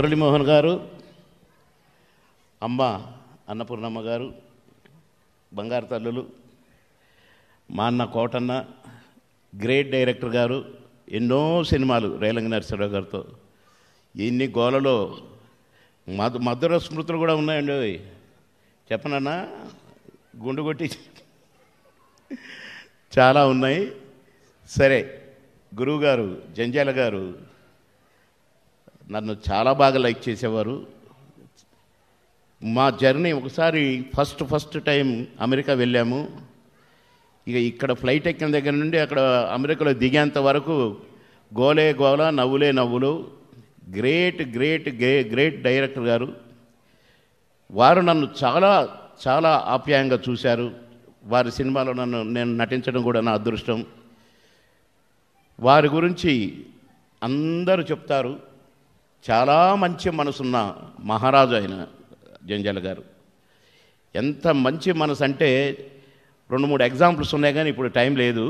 మురళీమోహన్ గారు అమ్మ అన్నపూర్ణమ్మ గారు బంగారు తల్లులు మా అన్న కోటన్న గ్రేట్ డైరెక్టర్ గారు ఎన్నో సినిమాలు రేలంగ నరసింహరావు గారితో ఇన్ని గోలలో మధు మధుర స్మృతులు కూడా ఉన్నాయండి అవి చెప్పనన్నా గుండు కొట్టి చాలా ఉన్నాయి సరే గురువుగారు జంజాల గారు నన్ను చాలా బాగా లైక్ చేసేవారు మా జర్నీ ఒకసారి ఫస్ట్ ఫస్ట్ టైం అమెరికా వెళ్ళాము ఇక ఇక్కడ ఫ్లైట్ ఎక్కిన దగ్గర నుండి అక్కడ అమెరికాలో దిగేంత వరకు గోలే గోల నవ్వులే నవ్వులు గ్రేట్ గ్రేట్ గే గ్రేట్ డైరెక్టర్ గారు వారు నన్ను చాలా చాలా ఆప్యాయంగా చూశారు వారి సినిమాలో నన్ను నేను నటించడం కూడా నా అదృష్టం వారి గురించి అందరూ చెప్తారు చాలా మంచి మనసున్న మహారాజు ఆయన జంజాల గారు ఎంత మంచి మనసు అంటే రెండు మూడు ఎగ్జాంపుల్స్ ఉన్నాయి కానీ ఇప్పుడు టైం లేదు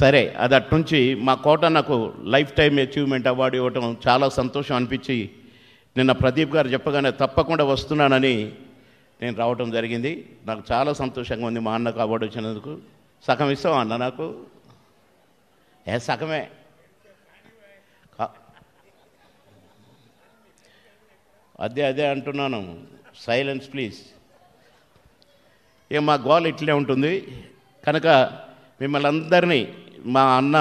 సరే అది అట్నుంచి మా కోట నాకు లైఫ్ టైం అచీవ్మెంట్ అవార్డు ఇవ్వటం చాలా సంతోషం అనిపించి నిన్న ప్రదీప్ గారు చెప్పగానే తప్పకుండా వస్తున్నానని నేను రావటం జరిగింది నాకు చాలా సంతోషంగా ఉంది మా అన్నకు అవార్డు వచ్చినందుకు సగం ఇస్తావా అన్న నాకు ఏ సగమే అదే అదే అంటున్నాను సైలెన్స్ ప్లీజ్ ఇక మా గోల్ ఇట్లే ఉంటుంది కనుక మిమ్మల్ని అందరినీ మా అన్న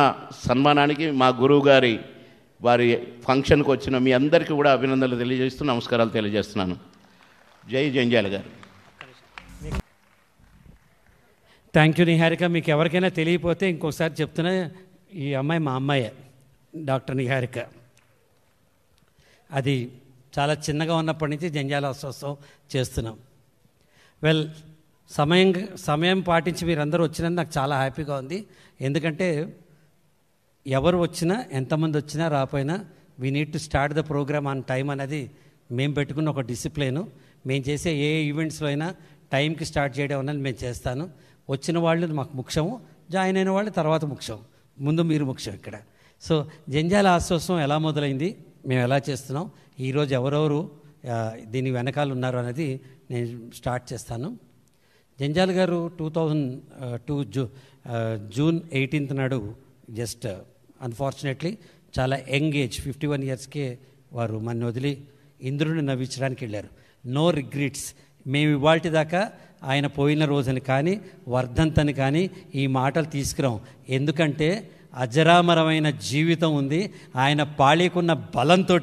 సన్మానానికి మా గురువు గారి వారి ఫంక్షన్కి వచ్చిన మీ అందరికీ కూడా అభినందనలు తెలియజేస్తూ నమస్కారాలు తెలియజేస్తున్నాను జై జంజాల గారు థ్యాంక్ యూ నిహారిక మీకు ఎవరికైనా తెలియపోతే ఇంకోసారి చెప్తున్నా ఈ అమ్మాయి మా అమ్మాయే డాక్టర్ నిహారిక అది చాలా చిన్నగా ఉన్నప్పటి నుంచి జంజాల అస్వస్థం చేస్తున్నాం వెల్ సమయం సమయం పాటించి మీరందరూ వచ్చినందుకు నాకు చాలా హ్యాపీగా ఉంది ఎందుకంటే ఎవరు వచ్చినా ఎంతమంది వచ్చినా రాపోయినా we need to start the programme on time అనేది మేము పెట్టుకున్న ఒక డిసిప్లిన్ మేము చేసే ఏ ఈవెంట్స్లో అయినా టైంకి స్టార్ట్ చేయడం అనేది మేము చేస్తాను వచ్చిన వాళ్ళు మాకు ముఖ్యము జాయిన్ అయిన వాళ్ళు తర్వాత ముఖ్యం ముందు మీరు ముఖ్యం ఇక్కడ సో జంజాల ఆశ్వాసం ఎలా మొదలైంది మేము ఎలా చేస్తున్నాం ఈరోజు ఎవరెవరు దీని వెనకాల ఉన్నారు అనేది నేను స్టార్ట్ చేస్తాను జంజాల్ గారు టూ థౌజండ్ టూ జూ జూన్ ఎయిటీన్త్ నాడు జస్ట్ అన్ఫార్చునేట్లీ చాలా యంగ్ ఏజ్ ఫిఫ్టీ వన్ ఇయర్స్కే వారు మన వదిలి ఇంద్రుని నవ్వించడానికి వెళ్ళారు నో రిగ్రెట్స్ మేము ఇవాళ దాకా ఆయన పోయిన రోజుని కానీ వర్ధంతని కానీ ఈ మాటలు తీసుకురాం ఎందుకంటే అజరామరమైన జీవితం ఉంది ఆయన పాళీకున్న బలంతో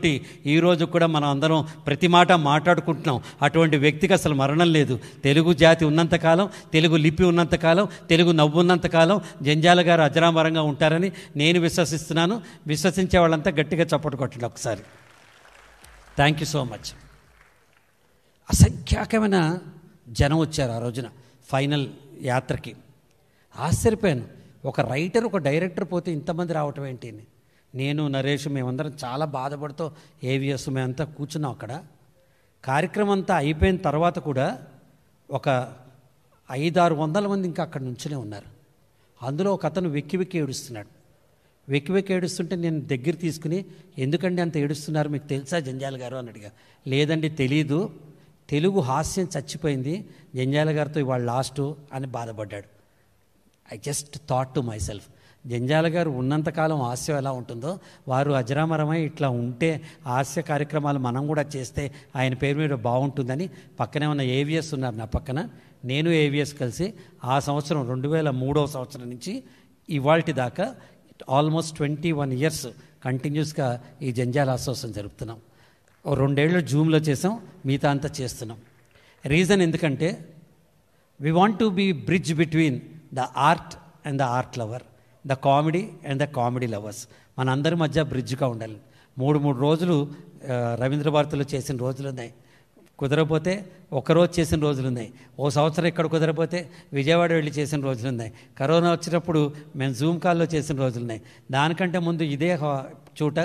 ఈరోజు కూడా మనం అందరం ప్రతి మాట మాట్లాడుకుంటున్నాం అటువంటి వ్యక్తికి అసలు మరణం లేదు తెలుగు జాతి ఉన్నంతకాలం తెలుగు లిపి ఉన్నంతకాలం తెలుగు నవ్వు ఉన్నంతకాలం జంజాల గారు అజరామరంగా ఉంటారని నేను విశ్వసిస్తున్నాను విశ్వసించే వాళ్ళంతా గట్టిగా చప్పటి కొట్టండి ఒకసారి థ్యాంక్ యూ సో మచ్ అసంఖ్యాకమైన జనం వచ్చారు ఆ రోజున ఫైనల్ యాత్రకి ఆశ్చర్యపోయాను ఒక రైటర్ ఒక డైరెక్టర్ పోతే ఇంతమంది రావటం ఏంటి నేను నరేష్ మేమందరం చాలా బాధపడుతూ ఏవిఎస్ మేమంతా కూర్చున్నాం అక్కడ కార్యక్రమం అంతా అయిపోయిన తర్వాత కూడా ఒక ఐదారు వందల మంది ఇంకా అక్కడ నుంచునే ఉన్నారు అందులో ఒక అతను వెక్కి వెక్కి ఏడుస్తున్నాడు వెక్కి వెక్కి ఏడుస్తుంటే నేను దగ్గర తీసుకుని ఎందుకండి అంత ఏడుస్తున్నారు మీకు తెలుసా జంజాల గారు అని అడిగా లేదండి తెలీదు తెలుగు హాస్యం చచ్చిపోయింది జంజాల గారితో ఇవాళ లాస్టు అని బాధపడ్డాడు I just thought to myself Jandhyala గారు ఉన్నంతకాలం హాస్యం ఎలా ఉంటుందో వారు అజరామరమై ఇట్లా ఉంటే హాస్య కార్యక్రమాలు మనం కూడా చేస్తే ఆయన పేరు మీద బాగుంటుందని పక్కనే ఉన్న ఏవిఎస్ ఉన్నారు నా పక్కన నేను ఏవిఎస్ కలిసి ఆ సంవత్సరం రెండు వేల మూడవ సంవత్సరం నుంచి ఇవాళ దాకా ఆల్మోస్ట్ ట్వంటీ వన్ ఇయర్స్ కంటిన్యూస్గా ఈ జంజాల ఆశ్వాసం జరుపుతున్నాం రెండేళ్ళు జూమ్లో చేసాం మిగతా అంతా చేస్తున్నాం రీజన్ ఎందుకంటే we want to be bridge between the art and the art lover the comedy and the comedy lovers మన అందరి మధ్య బ్రిడ్జ్గా ఉండాలి మూడు మూడు రోజులు రవీంద్ర భారతిలో చేసిన రోజులు ఉన్నాయి కుదరపోతే ఒకరోజు చేసిన రోజులు ఉన్నాయి ఓ సంవత్సరం ఇక్కడ కుదరపోతే విజయవాడ వెళ్ళి చేసిన రోజులు ఉన్నాయి కరోనా వచ్చినప్పుడు మేము జూమ్ కాల్లో చేసిన రోజులు ఉన్నాయి దానికంటే ముందు ఇదే చోట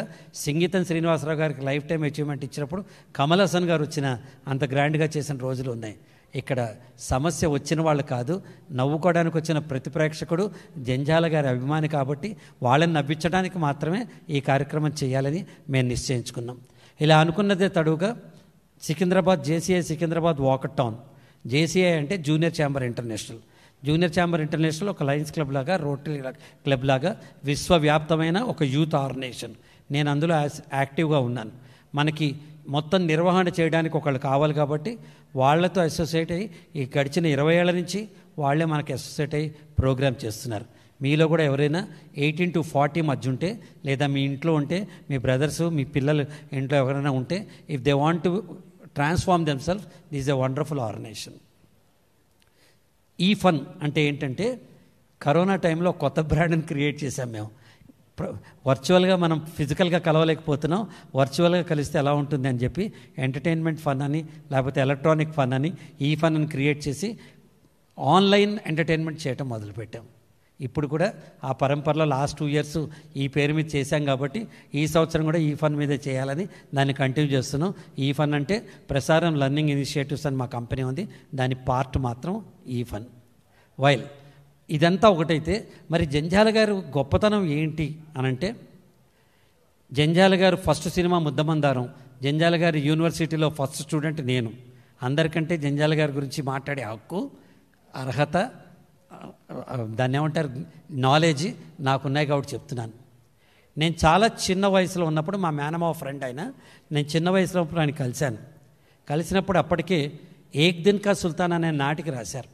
సింగీతం శ్రీనివాసరావు గారికి లైఫ్ టైం అచీవ్మెంట్ ఇచ్చినప్పుడు కమల్ హాసన్ గారు వచ్చిన అంత గ్రాండ్గా చేసిన రోజులు ఉన్నాయి ఇక్కడ సమస్య వచ్చిన వాళ్ళు కాదు నవ్వుకోవడానికి వచ్చిన ప్రతి ప్రేక్షకుడు జంజాల గారి అభిమాని కాబట్టి వాళ్ళని నవ్వించడానికి మాత్రమే ఈ కార్యక్రమం చేయాలని మేము నిశ్చయించుకున్నాం ఇలా అనుకున్నదే తడువుగా Secunderabad JCI Secunderabad walk town JCI అంటే Junior Chamber International Junior Chamber International ఒక లయన్స్ క్లబ్ లాగా రోటరీ క్లబ్ లాగా విశ్వవ్యాప్తమైన ఒక యూత్ ఆర్గనైజేషన్ నేను అందులో యాక్టివ్గా ఉన్నాను మనకి మొత్తం నిర్వహణ చేయడానికి ఒకళ్ళు కావాలి కాబట్టి వాళ్లతో అసోసియేట్ అయ్యి ఈ గడిచిన ఇరవై ఏళ్ళ నుంచి వాళ్లే మనకి అసోసియేట్ అయ్యి ప్రోగ్రామ్ చేస్తున్నారు మీలో కూడా ఎవరైనా ఎయిటీన్ టు ఫార్టీ మధ్య ఉంటే లేదా మీ ఇంట్లో ఉంటే మీ బ్రదర్స్ మీ పిల్లలు ఇంట్లో ఎవరైనా ఉంటే if they want to transform self this a wonderful organisation ఈ ఫన్ అంటే ఏంటంటే కరోనా టైంలో కొత్త బ్రాండ్ని క్రియేట్ చేశాం మేము వర్చువల్గా మనం ఫిజికల్గా కలవలేకపోతున్నాం వర్చువల్గా కలిస్తే ఎలా ఉంటుంది అని చెప్పి ఎంటర్టైన్మెంట్ ఫన్ అని లేకపోతే ఎలక్ట్రానిక్ ఫన్ అని ఈ ఫన్ అని క్రియేట్ చేసి ఆన్లైన్ ఎంటర్టైన్మెంట్ చేయటం మొదలుపెట్టాం ఇప్పుడు కూడా ఆ పరంపరలో లాస్ట్ టూ ఇయర్స్ ఈ పేరు మీద చేశాం కాబట్టి ఈ సంవత్సరం కూడా ఈ ఫన్ మీదే చేయాలని దాన్ని కంటిన్యూ చేస్తున్నాం ఈ ఫన్ అంటే ప్రసారం లర్నింగ్ ఇనిషియేటివ్స్ అని మా కంపెనీ ఉంది దాని పార్ట్ మాత్రం ఈ ఫన్ వైల్ ఇదంతా ఒకటైతే మరి జంజాల గారు గొప్పతనం ఏంటి అనంటే జంజాల గారు ఫస్ట్ సినిమా ముద్దమందారం జంజాల గారి యూనివర్సిటీలో ఫస్ట్ స్టూడెంట్ నేను అందరికంటే జంజాల గారి గురించి మాట్లాడే హక్కు అర్హత దాన్ని ఏమంటారు నాలెడ్జ్ నాకున్నాయి కాబట్టి చెప్తున్నాను నేను చాలా చిన్న వయసులో ఉన్నప్పుడు మా మేనమావ ఫ్రెండ్ ఆయన నేను చిన్న వయసులో ఆయన కలిశాను కలిసినప్పుడు అప్పటికే ఏక్ దిన్ కా సుల్తాన్ అనే నాటికి రాశారు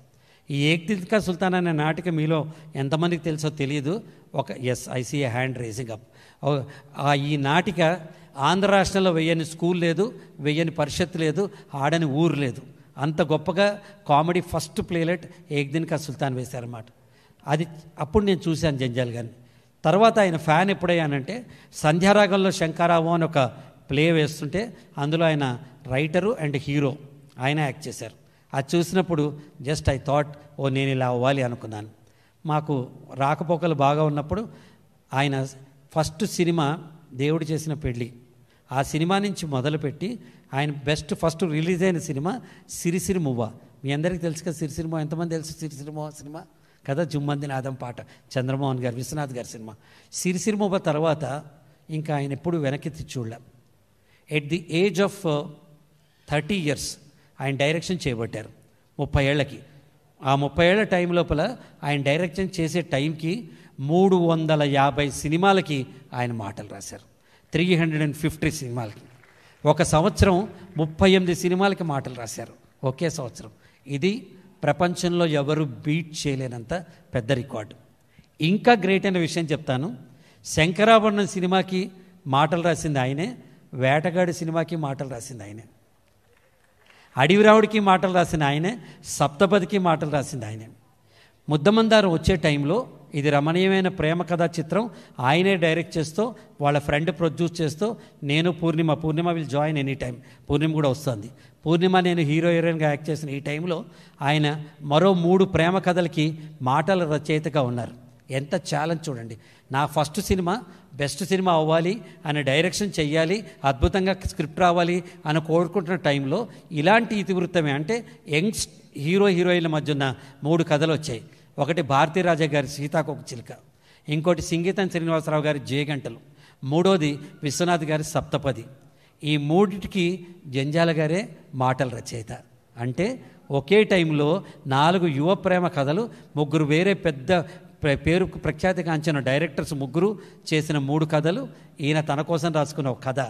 ఈ ఏక్తిల్కా సుల్తాన్ అనే నాటిక మీలో ఎంతమందికి తెలుసో తెలియదు ఒక ఎస్ ఐసీ హ్యాండ్ రేసింగ్ అప్ ఈ నాటిక ఆంధ్ర రాష్ట్రంలో వెయ్యని స్కూల్ లేదు వెయ్యని పరిషత్ లేదు ఆడని ఊరు లేదు అంత గొప్పగా కామెడీ ఫస్ట్ ప్లేలెట్ ఏక్దిన్కా సుల్తాన్ వేశారన్నమాట అది అప్పుడు నేను చూశాను జంజాల్ గారిని తర్వాత ఆయన ఫ్యాన్ ఎప్పుడయ్యానంటే సంధ్యారాగంలో శంకారావం అని ఒక ప్లే వేస్తుంటే అందులో ఆయన రైటరు అండ్ హీరో ఆయన యాక్ట్ చేశారు అది చూసినప్పుడు జస్ట్ ఐ థాట్ ఓ నేను ఇలా అవ్వాలి అనుకున్నాను మాకు రాకపోకలు బాగా ఉన్నప్పుడు ఆయన ఫస్ట్ సినిమా దేవుడు చేసిన పెళ్ళి ఆ సినిమా నుంచి మొదలుపెట్టి ఆయన బెస్ట్ ఫస్ట్ రిలీజ్ అయిన సినిమా సిరిసిరి మువ్వ మీ అందరికీ తెలుసు కదా సిరిసిరి మువ్వ ఎంతమంది తెలుసు సిరిసిరి మువ్వ సినిమా కదా జుమ్మంది నాదం పాట చంద్రమోహన్ గారు విశ్వనాథ్ గారి సినిమా సిరిసిరి మువ్వ తర్వాత ఇంకా ఆయన ఎప్పుడు వెనక్కి చూడలే at the age of thirty years ఆయన డైరెక్షన్ చేయబడ్డారు ముప్పై ఏళ్ళకి ఆ ముప్పై ఏళ్ళ టైం లోపల ఆయన డైరెక్షన్ చేసే టైంకి మూడు వందల యాభై సినిమాలకి ఆయన మాటలు రాశారు త్రీ హండ్రెడ్ అండ్ ఫిఫ్టీ సినిమాలకి ఒక సంవత్సరం ముప్పై ఎనిమిది సినిమాలకి మాటలు రాశారు ఒకే సంవత్సరం ఇది ప్రపంచంలో ఎవరు బీట్ చేయలేనంత పెద్ద రికార్డు ఇంకా గ్రేట్ అయిన విషయం చెప్తాను శంకరాభరణం సినిమాకి మాటలు రాసింది ఆయనే వేటగాడి సినిమాకి మాటలు రాసింది ఆయనే అడివిరావుడికి మాటలు రాసిన ఆయనే సప్తపదికి మాటలు రాసింది ఆయనే ముద్దమందారం వచ్చే టైంలో ఇది రమణీయమైన ప్రేమ కథా చిత్రం ఆయనే డైరెక్ట్ చేస్తూ వాళ్ళ ఫ్రెండ్ ప్రొడ్యూస్ చేస్తూ నేను Purnima Purnima will join any time Purnima కూడా వస్తుంది పూర్ణిమ నేను హీరో హీరోయిన్గా యాక్ట్ చేసిన ఈ టైంలో ఆయన మరో మూడు ప్రేమ కథలకి మాటల రచయితగా ఉన్నారు ఎంత ఛాలెంజ్ చూడండి నా ఫస్ట్ సినిమా బెస్ట్ సినిమా అవ్వాలి అని డైరెక్షన్ చెయ్యాలి అద్భుతంగా స్క్రిప్ట్ రావాలి అని కోరుకుంటున్న టైంలో ఇలాంటి ఇతివృత్తమే అంటే యంగ్ హీరో హీరోయిన్ల మధ్య ఉన్న మూడు కథలు వచ్చాయి ఒకటి భారతీరాజా గారి సీతాకోక చిలుక ఇంకోటి సింగీతం శ్రీనివాసరావు గారి జయగంటలు మూడోది విశ్వనాథ్ గారి సప్తపది ఈ మూడిటికి జంజాల గారే మాటల రచయిత అంటే ఒకే టైంలో నాలుగు యువ ప్రేమ కథలు ముగ్గురు వేరే పెద్ద ప్రఖ్యాతి ప్రఖ్యాతిగాంచిన డైరెక్టర్స్ ముగ్గురు చేసిన మూడు కథలు ఈయన తన కోసం రాసుకున్న ఒక కథ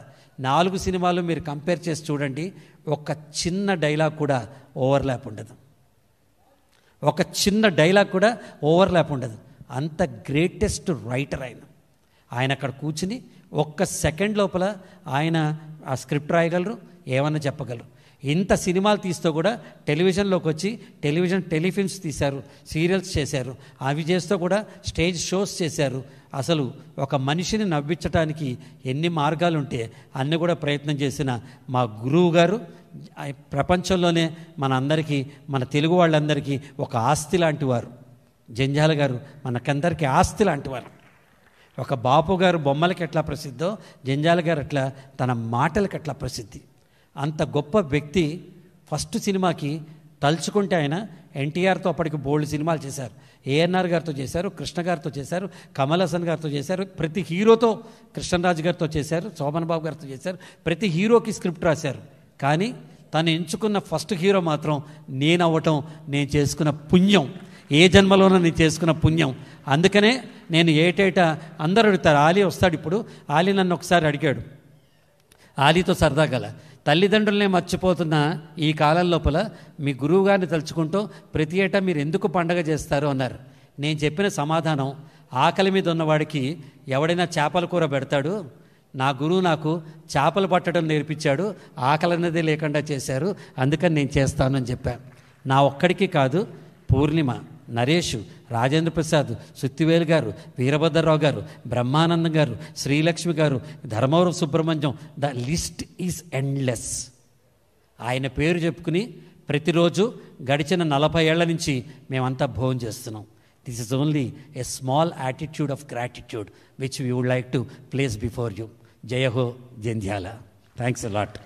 నాలుగు సినిమాలు మీరు కంపేర్ చేసి చూడండి ఒక చిన్న డైలాగ్ కూడా ఓవర్లాప్ ఉండదు ఒక చిన్న డైలాగ్ కూడా ఓవర్లాప్ ఉండదు అంత గ్రేటెస్ట్ రైటర్ ఆయన ఆయన అక్కడ కూర్చుని ఒక్క సెకండ్ లోపల ఆయన ఆ స్క్రిప్ట్ రాయగలరు ఏమన్నా చెప్పగలరు ఇంత సినిమాలు తీస్తూ కూడా టెలివిజన్లోకి వచ్చి టెలివిజన్ టెలిఫిల్మ్స్ తీశారు సీరియల్స్ చేశారు అవి చేస్తూ కూడా స్టేజ్ షోస్ చేశారు అసలు ఒక మనిషిని నవ్వించడానికి ఎన్ని మార్గాలు ఉంటే అన్నీ కూడా ప్రయత్నం చేసిన మా గురువు గారు ప్రపంచంలోనే మన అందరికీ మన తెలుగు వాళ్ళందరికీ ఒక ఆస్తి లాంటి వారు జంజాల గారు మనకందరికీ ఆస్తి లాంటి వారు ఒక బాపు గారు బొమ్మలకి ఎట్లా ప్రసిద్ధో జంజాల గారు అట్లా తన మాటలకి ఎట్లా ప్రసిద్ధి అంత గొప్ప వ్యక్తి ఫస్ట్ సినిమాకి తలుచుకుంటే ఆయన ఎన్టీఆర్తో అప్పటికి బోల్డ్ సినిమాలు చేశారు ఏఎన్ఆర్ గారితో చేశారు కృష్ణ గారితో చేశారు కమల్ హాసన్ గారితో చేశారు ప్రతి హీరోతో కృష్ణరాజు గారితో చేశారు శోభన్ బాబు గారితో చేశారు ప్రతి హీరోకి స్క్రిప్ట్ రాశారు కానీ తను ఎంచుకున్న ఫస్ట్ హీరో మాత్రం నేను అవ్వటం నేను చేసుకున్న పుణ్యం ఏ జన్మలోనో నేను చేసుకున్న పుణ్యం అందుకనే నేను ఏటేటా అందరూ అడుగుతారు ఆలీ వస్తాడు ఇప్పుడు ఆలీ నన్ను ఒకసారి అడిగాడు ఆలీతో సరదా గల తల్లిదండ్రులనే మర్చిపోతున్న ఈ కాలం లోపల మీ గురువుగారిని తలుచుకుంటూ ప్రతి ఏటా మీరు ఎందుకు పండగ చేస్తారు అన్నారు నేను చెప్పిన సమాధానం ఆకలి మీద ఉన్నవాడికి ఎవడైనా చేపల కూర పెడతాడు నా గురువు నాకు చేపలు పట్టడం నేర్పించాడు ఆకలి అనేది లేకుండా చేశారు అందుకని నేను చేస్తానని చెప్పాను నా ఒక్కడికి కాదు పూర్ణిమ నరేష్ రాజేంద్ర ప్రసాద్ సుత్తివేలు గారు వీరభద్రరావు గారు బ్రహ్మానందం గారు శ్రీలక్ష్మి గారు Dharmavaram Subrahmanyam the list is endless ఆయన పేరు చెప్పుకుని ప్రతిరోజు గడిచిన నలభై ఏళ్ల నుంచి మేమంతా భోజనం చేస్తున్నాం this is only a small attitude of gratitude which we would like to place before you జయహో జంధ్యాల థ్యాంక్స్ అలాట్